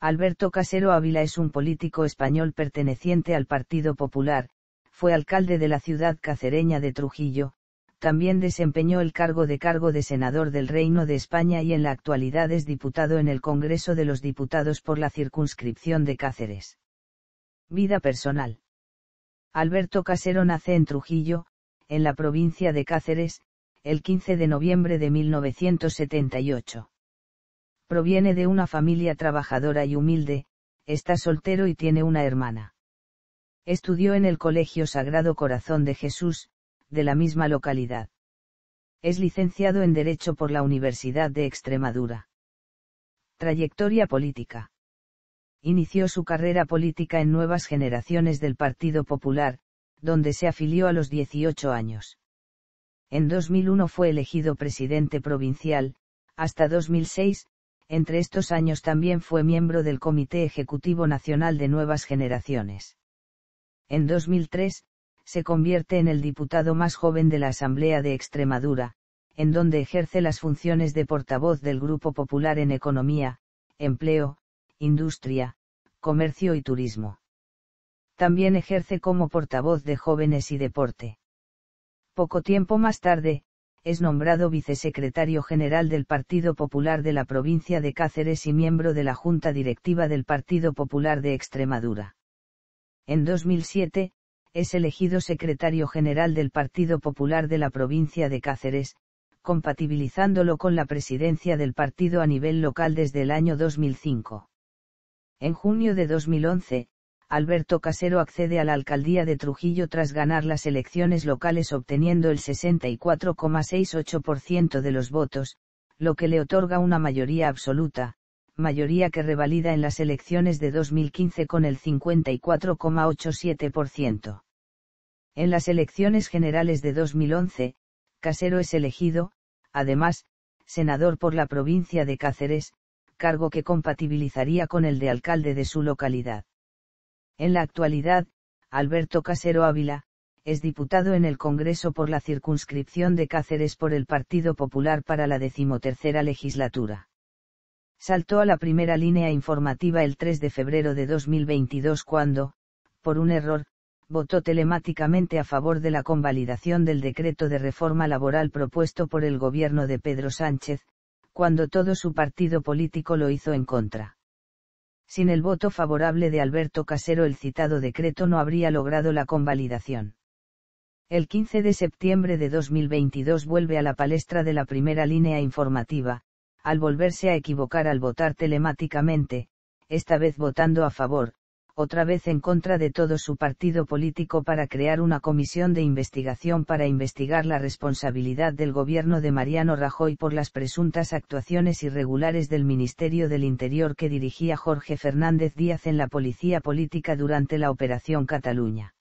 Alberto Casero Ávila es un político español perteneciente al Partido Popular, fue alcalde de la ciudad cacereña de Trujillo, también desempeñó el cargo de cargo de senador del Reino de España y en la actualidad es diputado en el Congreso de los Diputados por la circunscripción de Cáceres. Vida personal. Alberto Casero nace en Trujillo, en la provincia de Cáceres, el 15 de noviembre de 1978 proviene de una familia trabajadora y humilde, está soltero y tiene una hermana. Estudió en el Colegio Sagrado Corazón de Jesús, de la misma localidad. Es licenciado en Derecho por la Universidad de Extremadura. Trayectoria política. Inició su carrera política en Nuevas Generaciones del Partido Popular, donde se afilió a los 18 años. En 2001 fue elegido presidente provincial, hasta 2006, entre estos años también fue miembro del Comité Ejecutivo Nacional de Nuevas Generaciones. En 2003, se convierte en el diputado más joven de la Asamblea de Extremadura, en donde ejerce las funciones de portavoz del Grupo Popular en Economía, Empleo, Industria, Comercio y Turismo. También ejerce como portavoz de Jóvenes y Deporte. Poco tiempo más tarde, es nombrado vicesecretario general del Partido Popular de la provincia de Cáceres y miembro de la Junta Directiva del Partido Popular de Extremadura. En 2007, es elegido secretario general del Partido Popular de la provincia de Cáceres, compatibilizándolo con la presidencia del partido a nivel local desde el año 2005. En junio de 2011, Alberto Casero accede a la alcaldía de Trujillo tras ganar las elecciones locales obteniendo el 64,68% de los votos, lo que le otorga una mayoría absoluta, mayoría que revalida en las elecciones de 2015 con el 54,87%. En las elecciones generales de 2011, Casero es elegido, además, senador por la provincia de Cáceres, cargo que compatibilizaría con el de alcalde de su localidad. En la actualidad, Alberto Casero Ávila, es diputado en el Congreso por la circunscripción de Cáceres por el Partido Popular para la decimotercera legislatura. Saltó a la primera línea informativa el 3 de febrero de 2022 cuando, por un error, votó telemáticamente a favor de la convalidación del decreto de reforma laboral propuesto por el gobierno de Pedro Sánchez, cuando todo su partido político lo hizo en contra sin el voto favorable de Alberto Casero el citado decreto no habría logrado la convalidación. El 15 de septiembre de 2022 vuelve a la palestra de la primera línea informativa, al volverse a equivocar al votar telemáticamente, esta vez votando a favor, otra vez en contra de todo su partido político para crear una comisión de investigación para investigar la responsabilidad del gobierno de Mariano Rajoy por las presuntas actuaciones irregulares del Ministerio del Interior que dirigía Jorge Fernández Díaz en la policía política durante la Operación Cataluña.